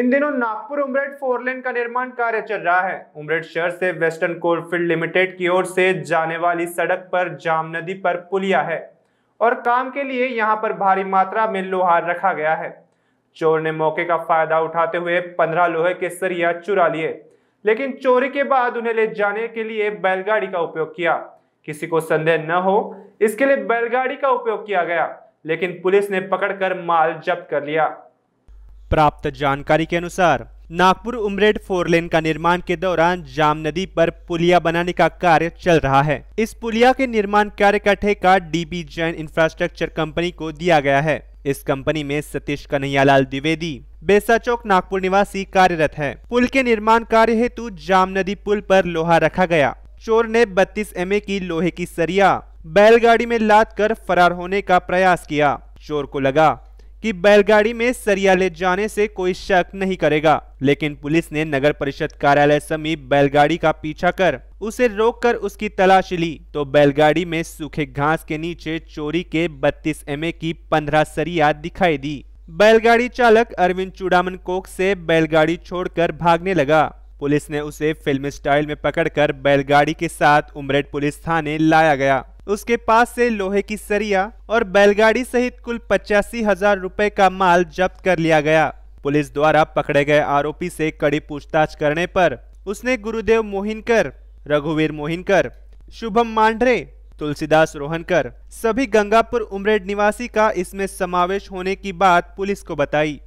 इन दिनों नागपुर उमरेड लेन का निर्माण कार्य चल रहा है उमरेड शहर से वेस्टर्न कोलफील्ड लिमिटेड की ओर से जाने वाली सड़क पर जाम नदी पर पुलिया है और काम के लिए यहाँ पर भारी मात्रा में लोहार रखा गया है चोर ने मौके का फायदा उठाते हुए पंद्रह लोहे के सरिया चुरा लिए लेकिन चोरी के बाद उन्हें ले जाने के लिए बैलगाड़ी का उपयोग किया किसी को संदेह न हो इसके लिए बैलगाड़ी का उपयोग किया गया लेकिन पुलिस ने पकड़कर माल जब्त कर लिया प्राप्त जानकारी के अनुसार नागपुर उमरेड फोर लेन का निर्माण के दौरान जाम नदी पर पुलिया बनाने का कार्य चल रहा है इस पुलिया के निर्माण कार्य का ठेका डीबी जैन इंफ्रास्ट्रक्चर कंपनी को दिया गया है इस कंपनी में सतीश कन्हैयालाल द्विवेदी बेसा चौक नागपुर निवासी कार्यरत है पुल के निर्माण कार्य हेतु जाम नदी पुल पर लोहा रखा गया चोर ने 32 एमए की लोहे की सरिया बैलगाड़ी में लाद कर फरार होने का प्रयास किया चोर को लगा कि बैलगाड़ी में सरिया ले जाने से कोई शक नहीं करेगा लेकिन पुलिस ने नगर परिषद कार्यालय समीप बैलगाड़ी का पीछा कर उसे रोककर उसकी तलाश ली तो बैलगाड़ी में सूखे घास के नीचे चोरी के 32 एमए की 15 सरिया दिखाई दी बैलगाड़ी चालक अरविंद चुडामन कोक से बैलगाड़ी छोड़कर भागने लगा पुलिस ने उसे फिल्म स्टाइल में पकड़कर बैलगाड़ी के साथ उमरेड पुलिस थाने लाया गया उसके पास से लोहे की सरिया और बैलगाड़ी सहित कुल पचासी हजार रूपए का माल जब्त कर लिया गया पुलिस द्वारा पकड़े गए आरोपी से कड़ी पूछताछ करने पर उसने गुरुदेव मोहिनकर रघुवीर मोहिनकर शुभम मांडरे तुलसीदास रोहनकर सभी गंगापुर उमरेड निवासी का इसमें समावेश होने की बात पुलिस को बताई